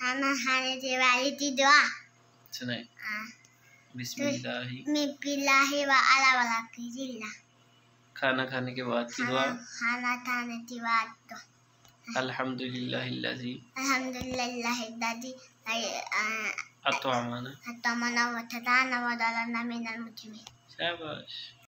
खाना खाने से वाली थी दुआ सुनाए बिस्मिल्लाहि तो व अला वला किजिल्ला खाना खाने के बाद की दुआ खाना खाने के बाद तो अल्हम्दुलिल्लाहिल्लाजी अल्हम्दुलिल्लाहिल्लाजी अत्वामना अत्वामना व तदाना व दालना मिनल मुजरिमिन शाबाश